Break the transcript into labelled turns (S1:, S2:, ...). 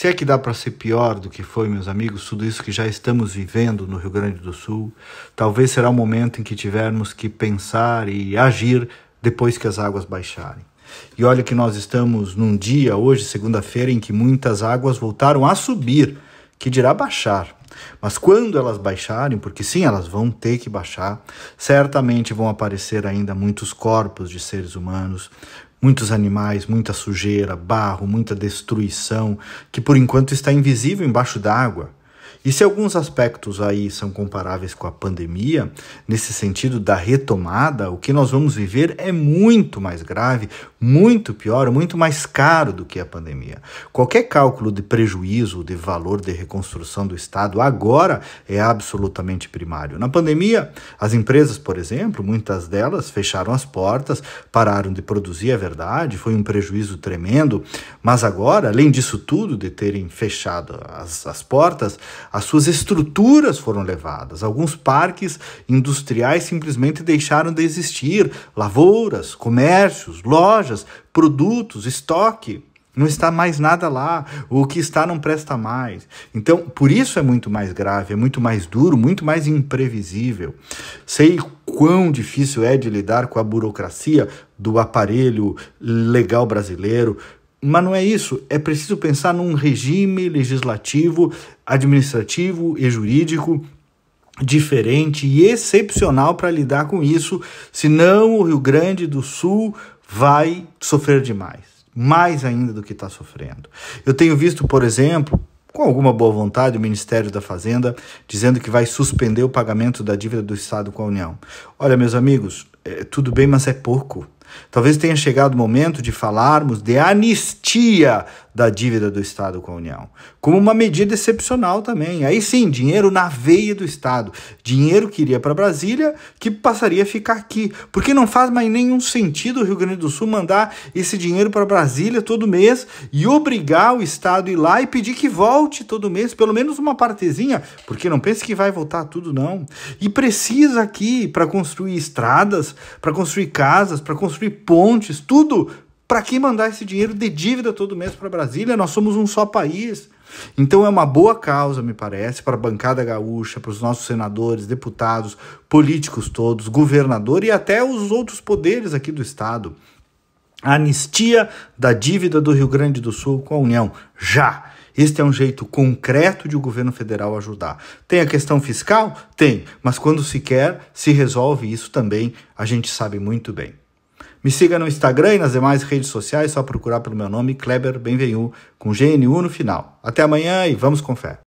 S1: Se é que dá para ser pior do que foi, meus amigos, tudo isso que já estamos vivendo no Rio Grande do Sul, talvez será o momento em que tivermos que pensar e agir depois que as águas baixarem. E olha que nós estamos num dia, hoje, segunda-feira, em que muitas águas voltaram a subir, que dirá baixar. Mas quando elas baixarem, porque sim, elas vão ter que baixar, certamente vão aparecer ainda muitos corpos de seres humanos, Muitos animais, muita sujeira, barro, muita destruição, que por enquanto está invisível embaixo d'água. E se alguns aspectos aí são comparáveis com a pandemia, nesse sentido da retomada, o que nós vamos viver é muito mais grave, muito pior, muito mais caro do que a pandemia. Qualquer cálculo de prejuízo, de valor de reconstrução do Estado agora é absolutamente primário. Na pandemia, as empresas, por exemplo, muitas delas fecharam as portas, pararam de produzir, é verdade, foi um prejuízo tremendo, mas agora, além disso tudo, de terem fechado as, as portas, as suas estruturas foram levadas, alguns parques industriais simplesmente deixaram de existir, lavouras, comércios, lojas, produtos, estoque. Não está mais nada lá, o que está não presta mais. Então, por isso é muito mais grave, é muito mais duro, muito mais imprevisível. Sei quão difícil é de lidar com a burocracia do aparelho legal brasileiro, mas não é isso. É preciso pensar num regime legislativo, administrativo e jurídico diferente e excepcional para lidar com isso, senão o Rio Grande do Sul vai sofrer demais, mais ainda do que está sofrendo. Eu tenho visto, por exemplo, com alguma boa vontade, o Ministério da Fazenda dizendo que vai suspender o pagamento da dívida do Estado com a União. Olha, meus amigos, é, tudo bem, mas é pouco. Talvez tenha chegado o momento de falarmos de anistia da dívida do Estado com a União, como uma medida excepcional também. Aí sim, dinheiro na veia do Estado, dinheiro que iria para Brasília, que passaria a ficar aqui, porque não faz mais nenhum sentido o Rio Grande do Sul mandar esse dinheiro para Brasília todo mês e obrigar o Estado a ir lá e pedir que volte todo mês, pelo menos uma partezinha, porque não pense que vai voltar tudo não. E precisa aqui para construir estradas, para construir casas, para construir construir pontes, tudo para quem mandar esse dinheiro de dívida todo mês para Brasília? Nós somos um só país. Então é uma boa causa, me parece, para a bancada gaúcha, para os nossos senadores, deputados, políticos todos, governador e até os outros poderes aqui do Estado. A anistia da dívida do Rio Grande do Sul com a União. Já! Este é um jeito concreto de o governo federal ajudar. Tem a questão fiscal? Tem, mas quando se quer, se resolve isso também, a gente sabe muito bem. Me siga no Instagram e nas demais redes sociais, só procurar pelo meu nome, Kleber Benvenu, com GNU no final. Até amanhã e vamos com fé.